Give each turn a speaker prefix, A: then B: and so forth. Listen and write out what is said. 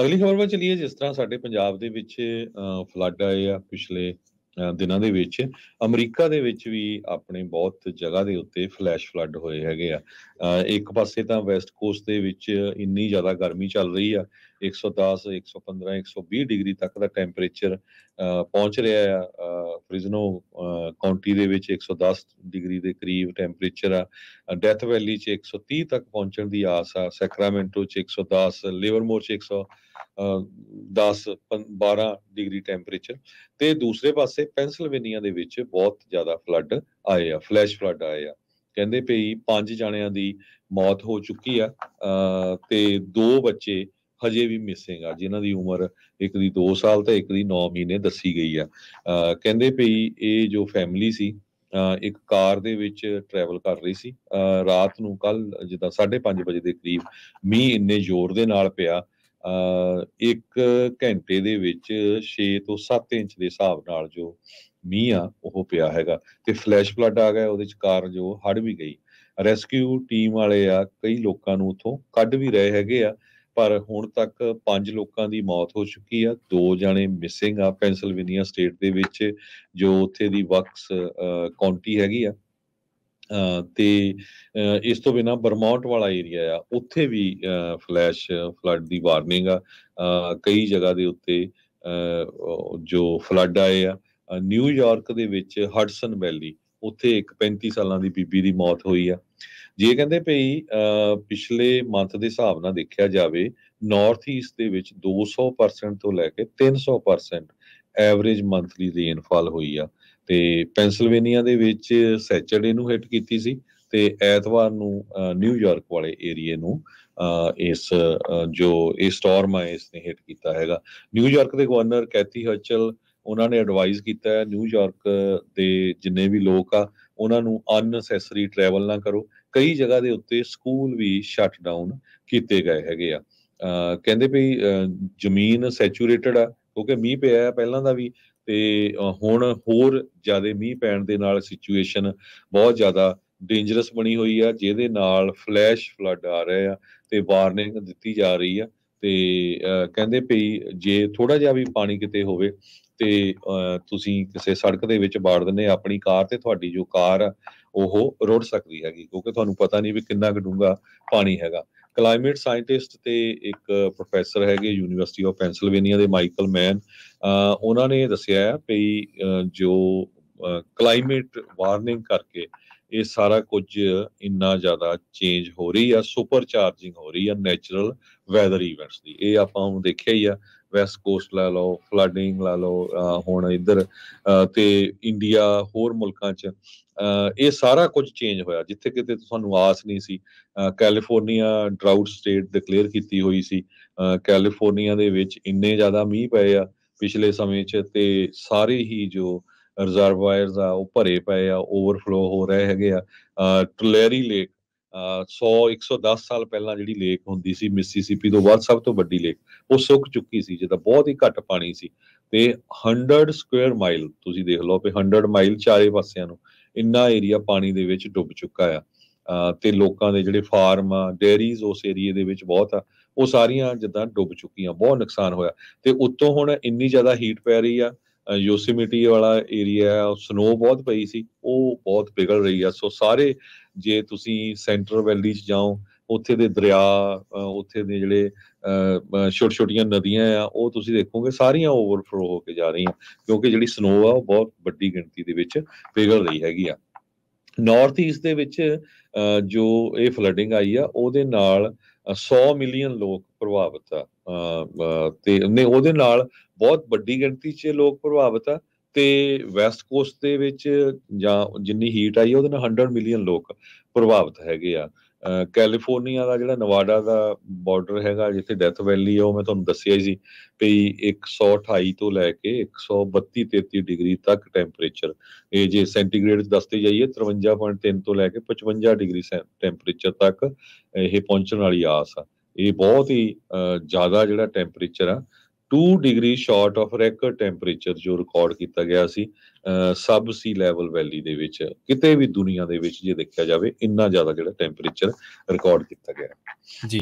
A: ਅਗਲੀ ਖਬਰ ਵੱਲ ਚਲੀਏ ਜਿਸ ਤਰ੍ਹਾਂ ਸਾਡੇ ਪੰਜਾਬ ਦੇ ਵਿੱਚ ਫਲੱਡ ਆਏ ਆ ਪਿਛਲੇ ਦਿਨਾਂ ਦੇ ਵਿੱਚ ਅਮਰੀਕਾ ਦੇ ਵਿੱਚ ਵੀ ਆਪਣੇ ਬਹੁਤ ਜਗ੍ਹਾ ਦੇ ਉੱਤੇ ਫਲੈਸ਼ ਫਲੱਡ ਹੋਏ ਹੈਗੇ ਆ ਇੱਕ ਪਾਸੇ ਤਾਂ ਵੈਸਟ ਕੋਸਟ ਦੇ ਵਿੱਚ ਇੰਨੀ ਜ਼ਿਆਦਾ ਗਰਮੀ ਚੱਲ ਰਹੀ ਆ 110 115 120 ਡਿਗਰੀ ਤੱਕ ਦਾ ਟੈਂਪਰੇਚਰ ਪਹੁੰਚ ਰਿਹਾ ਆ ਫ੍ਰਿਜ਼ਨੋ ਕਾਉਂਟੀ ਦੇ ਵਿੱਚ 110 ਡਿਗਰੀ ਦੇ ਕਰੀਬ ਟੈਂਪਰੇਚਰ ਆ ਡੈਥ ਵੈਲੀ 'ਚ 130 ਤੱਕ ਪਹੁੰਚਣ ਦੀ ਆਸ ਆ ਸੈਕਰਾਮੈਂਟੋ 'ਚ 110 ਲਿਵਰਮੋਰ 'ਚ 110 12 ਡਿਗਰੀ ਟੈਂਪਰੇਚਰ ਤੇ ਦੂਸਰੇ ਪਾਸੇ ਪੈਂਸਿਲਵੇਨੀਆ ਦੇ ਵਿੱਚ ਬਹੁਤ ਜ਼ਿਆਦਾ ਫਲੱਡ ਆਏ ਆ ਫਲੈਸ਼ ਫਲੱਡ ਆਏ ਆ ਕਹਿੰਦੇ ਪਈ ਪੰਜ ਜਣਿਆਂ ਦੀ ਮੌਤ ਹੋ ਚੁੱਕੀ ਆ ਤੇ ਦੋ ਬੱਚੇ ਹਜੇ ਵੀ ਮਿਸਿੰਗ ਆ ਜਿਨ੍ਹਾਂ ਦੀ ਉਮਰ ਇੱਕ ਦੀ 2 ਸਾਲ ਤੇ ਇੱਕ ਦੀ 9 ਮਹੀਨੇ ਦੱਸੀ ਗਈ ਆ ਕਹਿੰਦੇ ਪਈ ਇਹ ਜੋ ਫੈਮਿਲੀ ਸੀ ਇੱਕ ਕਾਰ ਦੇ ਵਿੱਚ ਟਰੈਵਲ ਕਰ ਰਹੀ ਸੀ ਰਾਤ ਨੂੰ ਕੱਲ ਜਿੱਦਾਂ 5:30 ਵਜੇ ਦੇ ਕਰੀਬ ਮੀਂਹ ਇੰਨੇ ਜ਼ੋਰ ਦੇ ਨਾਲ ਪਿਆ ਇੱਕ ਘੰਟੇ ਦੇ ਵਿੱਚ 6 ਤੋਂ 7 ਇੰਚ ਦੇ ਹਿਸਾਬ ਨਾਲ ਜੋ ਮੀਂਹ ਆ ਉਹ ਪਿਆ ਹੈਗਾ ਤੇ ਫਲੈਸ਼ ਫਲੱਡ ਆ ਗਿਆ ਉਹਦੇ ਚ ਕਾਰ ਜੋ ਹੜ ਵੀ ਗਈ ਰੈਸਕਿਊ ਟੀਮ ਵਾਲੇ ਆ ਕਈ ਲੋਕਾਂ ਨੂੰ ਉਥੋਂ ਕੱਢ ਵੀ ਰਹੇ ਹੈਗੇ ਆ ਪਰ ਹੁਣ ਤੱਕ 5 ਲੋਕਾਂ ਦੀ ਮੌਤ ਹੋ ਚੁੱਕੀ ਆ ਦੋ ਜਣੇ ਮਿਸਿੰਗ ਆ ਪੈਂਸਿਲਵੇਨੀਆ ਸਟੇਟ ਦੇ ਵਿੱਚ ਜੋ ਉੱਥੇ ਦੀ ਵਕਸ ਕਾਉਂਟੀ ਹੈਗੀ ਆ ਤੇ ਇਸ ਤੋਂ ਬਿਨਾ ਬਰਮੌਂਟ ਵਾਲਾ ਏਰੀਆ ਆ ਉੱਥੇ ਵੀ ਫਲੈਸ਼ ਫਲੱਡ ਦੀ ਵਾਰਨਿੰਗ ਆ ਕਈ ਜਗ੍ਹਾ ਦੇ ਉੱਤੇ ਜੋ ਫਲੱਡ ਆਏ ਆ ਨਿਊਯਾਰਕ ਦੇ ਵਿੱਚ ਹਡਸਨ ਵੈਲੀ ਉੱਥੇ ਇੱਕ 35 ਸਾਲਾਂ ਦੀ ਬੀਬੀ ਦੀ ਮੌਤ ਹੋਈ ਆ ਜੇ ਕਹਿੰਦੇ ਭਈ ਪਿਛਲੇ ਮੰਥ ਦੇ ਹਿਸਾਬ ਨਾਲ ਦੇਖਿਆ ਜਾਵੇ ਨਾਰਥ ਈਸਟ ਦੇ ਵਿੱਚ 200% ਤੋਂ ਲੈ ਕੇ 300% ਐਵਰੇਜ ਮੰਥਲੀ ਰੇਨਫਾਲ ਹੋਈ ਆ ਤੇ ਪੈਂਸਿਲਵੇਨੀਆ ਦੇ ਵਿੱਚ ਸੈਚਰਡੇ ਨੂੰ ਹਿੱਟ ਕੀਤੀ ਸੀ ਤੇ ਐਤਵਾਰ ਨੂੰ ਨਿਊਯਾਰਕ ਵਾਲੇ ਏਰੀਏ ਨੂੰ ਇਸ ਜੋ ਇਹ ਸਟਾਰਮ ਆ ਇਸ ਨੇ ਹਿੱਟ ਕੀਤਾ ਹੈਗਾ ਨਿਊਯਾਰਕ ਦੇ ਗਵਰਨਰ ਕੈਥੀ ਹਰਚਲ ਉਹਨਾਂ ਨੇ ਐਡਵਾਈਸ ਕੀਤਾ ਹੈ ਨਿਊਯਾਰਕ ਦੇ ਜਿੰਨੇ ਵੀ ਲੋਕ ਆ ਉਹਨਾਂ ਨੂੰ ਅਨਸੈਸਰੀ ਟਰੈਵਲ ਨਾ ਕਰੋ ਕਈ ਜਗ੍ਹਾ ਦੇ ਉੱਤੇ ਸਕੂਲ ਵੀ ਸ਼ਟ ਡਾਊਨ ਕੀਤੇ ਗਏ ਹੈਗੇ ਆ ਕਹਿੰਦੇ ਵੀ ਜ਼ਮੀਨ ਸੈਚੂਰੇਟਡ ਆ ਕਿਉਂਕਿ ਮੀਂਹ ਪਿਆ ਹੈ ਪਹਿਲਾਂ ਦਾ ਵੀ ਤੇ ਹੁਣ ਹੋਰ ਜ਼ਿਆਦਾ ਮੀਂਹ ਪੈਣ ਦੇ ਨਾਲ ਸਿਚੁਏਸ਼ਨ ਬਹੁਤ ਜ਼ਿਆਦਾ ਡੇਂਜਰਸ ਬਣੀ ਹੋਈ ਆ ਜਿਹਦੇ ਨਾਲ ਫਲੈਸ਼ ਫਲੱਡ ਆ ਰਹੇ ਆ ਤੇ ਵਾਰਨਿੰਗ ਦਿੱਤੀ ਜਾ ਰਹੀ ਆ ਤੇ ਕਹਿੰਦੇ ਪਈ ਜੇ ਥੋੜਾ ਜਿਹਾ ਵੀ ਪਾਣੀ ਕਿਤੇ ਹੋਵੇ ਤੇ ਤੁਸੀਂ ਕਿਸੇ ਸੜਕ ਦੇ ਵਿੱਚ ਬਾੜ ਦਿੰਦੇ ਆਪਣੀ ਕਾਰ ਤੇ ਤੁਹਾਡੀ ਜੋ ਕਾਰ ਉਹ ਰੁੜ ਸਕਦੀ ਹੈਗੀ ਕਿਉਂਕਿ ਤੁਹਾਨੂੰ ਪਤਾ ਨਹੀਂ ਵੀ ਕਿੰਨਾ ਕੁ ਡੂੰਗਾ ਪਾਣੀ ਹੈਗਾ ਕਲਾਈਮੇਟ ਸਾਇੰਟਿਸਟ ਤੇ ਇੱਕ ਪ੍ਰੋਫੈਸਰ ਹੈਗੇ ਯੂਨੀਵਰਸਿਟੀ ਆਫ ਪੈਂਸਿਲਵੇਨੀਆ ਦੇ ਮਾਈਕਲ ਮੈਨ ਉਹਨਾਂ ਨੇ ਦੱਸਿਆ ਹੈ ਕਿ ਜੋ ਕਲਾਈਮੇਟ ਵਾਰਨਿੰਗ ਕਰਕੇ ਇਹ ਸਾਰਾ ਕੁਝ ਇੰਨਾ ਜ਼ਿਆਦਾ ਚੇਂਜ ਹੋ ਰਹੀ ਆ ਸੁਪਰ ਚਾਰਜਿੰਗ ਹੋ ਰਹੀ ਆ ਨੇਚਰਲ ਵੈਦਰ ਇਵੈਂਟਸ ਦੀ ਇਹ ਆਪਾਂ ਉਹ ਦੇਖਿਆ ਹੀ ਆ ਵੈਸਟ ਕੋਸਟ ਲਾ ਲਓ ਫਲੱਡਿੰਗ ਲਾ ਲਓ ਹੁਣ ਇੱਧਰ ਤੇ ਇੰਡੀਆ ਹੋਰ ਮੁਲਕਾਂ 'ਚ ਇਹ ਸਾਰਾ ਕੁਝ ਚੇਂਜ ਹੋਇਆ ਜਿੱਥੇ ਕਿਤੇ ਤੁਹਾਨੂੰ ਆਸ ਨਹੀਂ ਸੀ ਕੈਲੀਫੋਰਨੀਆ ਡਰਾਊਟ ਸਟੇਟ ਡਿਕਲੇਅਰ ਕੀਤੀ ਹੋਈ ਸੀ ਕੈਲੀਫੋਰਨੀਆ ਦੇ ਵਿੱਚ ਇੰਨੇ ਜ਼ਿਆਦਾ ਮੀਂਹ ਪਏ ਆ ਪਿਛਲੇ ਸਮੇਂ 'ਚ ਤੇ ਸਾਰੇ ਹੀ ਜੋ ਰਿਜ਼ਰਵਾਇਰਸ ਆ ਉਹ ਭਰੇ ਪਏ ਆ ਓਵਰਫਲੋ ਹੋ ਰਹੇ ਹੈਗੇ ਆ ਟਲੇਰੀ ਲੇਕ 100 110 ਸਾਲ ਪਹਿਲਾਂ ਜਿਹੜੀ ਲੇਕ ਹੁੰਦੀ ਸੀ ਮਿਸੀਸੀਪੀ ਤੋਂ ਬਾਅਦ ਸਭ ਤੋਂ ਵੱਡੀ ਲੇਕ ਉਹ ਸੁੱਕ ਚੁੱਕੀ ਸੀ ਜਿਹਦਾ ਬਹੁਤ ਹੀ ਘੱਟ ਪਾਣੀ ਸੀ ਤੇ 100 ਸਕੁਅਰ ਮਾਈਲ ਤੁਸੀਂ ਦੇਖ ਲਓ ਕਿ 100 ਮਾਈਲ ਚਾਰੇ ਪਾਸਿਆਂ ਨੂੰ ਇੰਨਾ ਏਰੀਆ ਪਾਣੀ ਦੇ ਵਿੱਚ ਡੁੱਬ ਚੁੱਕਾ ਆ ਤੇ ਲੋਕਾਂ ਦੇ ਜਿਹੜੇ ਫਾਰਮ ਆ ਡੇਰੀਜ਼ ਉਸ ਏਰੀਏ ਦੇ ਵਿੱਚ ਬਹੁਤ ਆ ਉਹ ਸਾਰੀਆਂ ਜਿੱਦਾਂ ਡੁੱਬ ਚੁੱਕੀਆਂ ਬਹੁਤ ਨੁਕਸਾਨ ਹੋਇਆ ਤੇ ਉੱਤੋਂ ਹੁਣ ਇੰਨੀ ਜ਼ਿਆਦਾ ਹੀਟ ਪੈ ਰਹੀ ਆ ਯੋਸਿਮਿਟੀ ਵਾਲਾ ਏਰੀਆ ਹੈ ਸਨੋ ਬਹੁਤ ਪਈ ਸੀ ਉਹ ਬਹੁਤ ਪਿਘਲ ਰਹੀ ਆ ਸੋ ਸਾਰੇ ਜੇ ਤੁਸੀਂ ਸੈਂਟਰ ਵੈਲੀ ਚ ਜਾਓ ਉੱਥੇ ਦੇ ਦਰਿਆ ਉੱਥੇ ਦੇ ਜਿਹੜੇ ਛੋਟ ਛੋਟੀਆਂ ਨਦੀਆਂ ਆ ਉਹ ਤੁਸੀਂ ਦੇਖੋਗੇ ਸਾਰੀਆਂ ਓਵਰਫਲੋ ਹੋ ਕੇ ਜਾ ਰਹੀਆਂ ਕਿਉਂਕਿ ਜਿਹੜੀ ਸਨੋ ਆ ਉਹ ਬਹੁਤ ਵੱਡੀ ਗਿਣਤੀ ਦੇ ਵਿੱਚ ਪਿਘਲ ਰਹੀ ਹੈਗੀ ਆ ਨਾਰਥ ਈਸਟ ਦੇ ਵਿੱਚ ਜੋ ਇਹ ਫਲੱਡਿੰਗ ਆਈ ਆ ਉਹਦੇ ਨਾਲ 100 ਮਿਲੀਅਨ ਲੋਕ ਪ੍ਰਭਾਵਿਤ ਆ ਤੇ ਨੇ ਉਹਦੇ ਨਾਲ ਬਹੁਤ ਵੱਡੀ ਗਿਣਤੀ 'ਚ ਲੋਕ ਪ੍ਰਭਾਵਿਤ ਆ ਤੇ ਵੈਸਟ ਕੋਸਟ ਦੇ ਵਿੱਚ ਜਾਂ ਜਿੰਨੀ ਹੀਟ ਆਈ ਉਹਦੇ ਨਾਲ 100 ਮਿਲੀਅਨ ਲੋਕ ਪ੍ਰਭਾਵਿਤ ਹੈਗੇ ਆ ਕੈਲੀਫੋਰਨੀਆ ਦਾ ਜਿਹੜਾ ਨਵਾਡਾ ਦਾ ਬਾਰਡਰ ਹੈਗਾ ਜਿੱਥੇ ਡੈਥ ਵੈਲੀ ਆ ਉਹ ਮੈਂ ਤੁਹਾਨੂੰ ਦੱਸਿਆ ਸੀ ਵੀ 128 ਤੋਂ ਲੈ ਕੇ 132 33 ਡਿਗਰੀ ਤੱਕ ਟੈਂਪਰੇਚਰ ਇਹ ਜੇ ਸੈਂਟੀਗ੍ਰੇਡ ਦੱਸਦੇ ਜਾਈਏ 53.3 ਤੋਂ ਲੈ ਕੇ 55 ਡਿਗਰੀ ਟੈਂਪਰੇਚਰ ਤੱਕ ਇਹ ਪਹੁੰਚਣ ਵਾਲੀ ਆਸ ਆ ਇਹ ਬਹੁਤ ਹੀ ਜ਼ਿਆਦਾ ਜਿਹੜਾ ਟੈਂਪਰੇਚਰ ਆ 2 degree short of record temperature ਜੋ ਰਿਕਾਰਡ ਕੀਤਾ ਗਿਆ ਸੀ ਸਬ ਸੀ ਲੈਵਲ ਵੈਲੀ ਦੇ ਵਿੱਚ ਕਿਤੇ ਵੀ ਦੁਨੀਆ ਦੇ ਵਿੱਚ ਜੇ ਦੇਖਿਆ ਜਾਵੇ ਇੰਨਾ ਜ਼ਿਆਦਾ ਜਿਹੜਾ ਟੈਂਪਰੇਚਰ ਰਿਕਾਰਡ ਕੀਤਾ ਗਿਆ ਜੀ